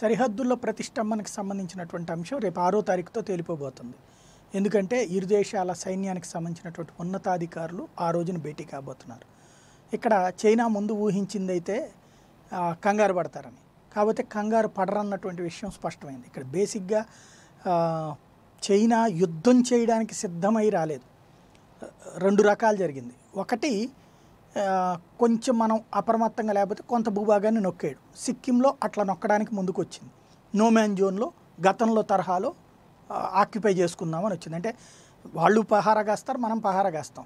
సరిహద్దుల్లో ప్రతిష్టంభనకు సంబంధించినటువంటి అంశం రేపు ఆరో తారీఖుతో తేలిపోబోతుంది ఎందుకంటే ఇరు దేశాల సైన్యానికి సంబంధించినటువంటి ఉన్నతాధికారులు ఆ రోజున భేటీ కాబోతున్నారు ఇక్కడ చైనా ముందు ఊహించిందైతే కంగారు పడతారని కాకపోతే కంగారు పడరన్నటువంటి విషయం స్పష్టమైంది ఇక్కడ బేసిక్గా చైనా యుద్ధం చేయడానికి సిద్ధమై రాలేదు రెండు రకాలు జరిగింది ఒకటి కొంచెం మనం అప్రమత్తంగా లేకపోతే కొంత భూభాగాన్ని నొక్కాడు సిక్కింలో అట్లా నొక్కడానికి ముందుకు వచ్చింది నోమ్యాన్ జోన్లో గతంలో తరహాలో ఆక్యుపై చేసుకుందామని వచ్చింది అంటే వాళ్ళు పహారా కాస్తారు మనం పహారా కాస్తాం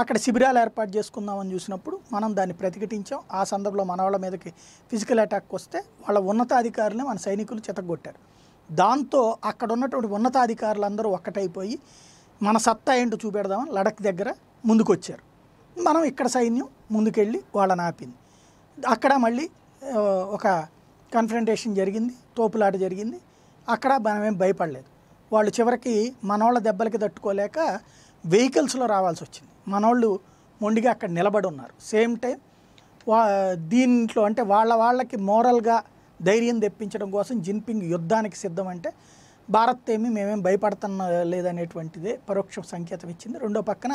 అక్కడ శిబిరాలు ఏర్పాటు చేసుకుందామని చూసినప్పుడు మనం దాన్ని ప్రతిఘటించాం ఆ సందర్భంలో మన వాళ్ళ మీదకి ఫిజికల్ అటాక్ వస్తే వాళ్ళ ఉన్నతాధికారులే మన సైనికులు చెతగొట్టారు దాంతో అక్కడ ఉన్నటువంటి ఉన్నతాధికారులందరూ ఒక్కటైపోయి మన సత్తా ఏంటో చూపెడదామని లడక్ దగ్గర ముందుకొచ్చారు మనం ఇక్కడ సైన్యం ముందుకెళ్ళి వాళ్ళని ఆపింది అక్కడ మళ్ళీ ఒక కన్ఫ్రంటేషన్ జరిగింది తోపులాట జరిగింది అక్కడ మనమేం భయపడలేదు వాళ్ళు చివరికి మనోళ్ళ దెబ్బలకి తట్టుకోలేక వెహికల్స్లో రావాల్సి వచ్చింది మనోళ్ళు మొండిగా అక్కడ నిలబడి ఉన్నారు సేమ్ టైం వా దీంట్లో అంటే వాళ్ళ వాళ్ళకి మోరల్గా ధైర్యం తెప్పించడం కోసం జిన్పింగ్ యుద్ధానికి సిద్ధం అంటే భారత్ ఏమి మేమేం భయపడుతున్న లేదనేటువంటిదే పరోక్ష సంకేతం ఇచ్చింది రెండో పక్కన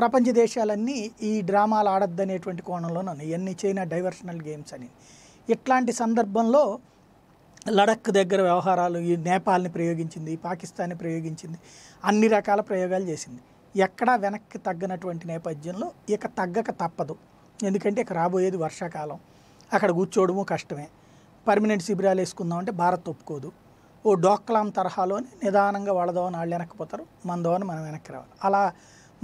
ప్రపంచ దేశాలన్నీ ఈ డ్రామాలు ఆడద్దనేటువంటి కోణంలోనూ ఇవన్నీ చైనా డైవర్షనల్ గేమ్స్ అని ఇట్లాంటి సందర్భంలో లడక్ దగ్గర వ్యవహారాలు ఈ నేపాల్ని ప్రయోగించింది పాకిస్తాన్ని ప్రయోగించింది అన్ని రకాల ప్రయోగాలు చేసింది ఎక్కడా వెనక్కి తగ్గనటువంటి నేపథ్యంలో ఇక తగ్గక తప్పదు ఎందుకంటే ఇక రాబోయేది వర్షాకాలం అక్కడ కూర్చోవడము కష్టమే పర్మనెంట్ శిబిరాలు వేసుకుందామంటే భారత్ ఒప్పుకోదు ఓ డోక్లాం తరహాలోనే నిదానంగా వాళ్ళదోని వాళ్ళు వెనక్కిపోతారు మనదోని మనం వెనక్కి రావాలి అలా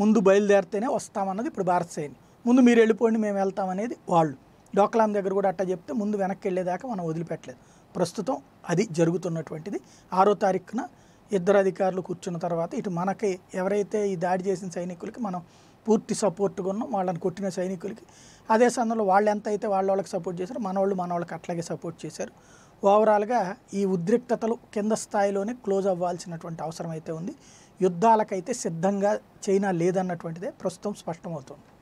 ముందు బయలుదేరితేనే వస్తామన్నది ఇప్పుడు భారత సైన్ ముందు మీరు వెళ్ళిపోండి మేము వెళ్తామనేది వాళ్ళు డోక్లాం దగ్గర కూడా అట్టా చెప్తే ముందు వెనక్కి వెళ్ళేదాకా మనం వదిలిపెట్టలేదు ప్రస్తుతం అది జరుగుతున్నటువంటిది ఆరో తారీఖున ఇద్దరు అధికారులు కూర్చున్న తర్వాత ఇటు మనకి ఎవరైతే ఈ దాడి చేసిన సైనికులకి మనం పూర్తి సపోర్ట్గా ఉన్నాం వాళ్ళని కొట్టిన సైనికులకి అదే సమయంలో వాళ్ళు ఎంత అయితే వాళ్ళ వాళ్ళకి సపోర్ట్ చేశారు వాళ్ళు మన వాళ్ళకి అట్లాగే సపోర్ట్ చేశారు ఓవరాల్గా ఈ ఉద్రిక్తతలు కింద స్థాయిలోనే క్లోజ్ అవ్వాల్సినటువంటి అవసరం అయితే ఉంది యుద్ధాలకైతే సిద్ధంగా చైనా లేదన్నటువంటిదే ప్రస్తుతం స్పష్టమవుతుంది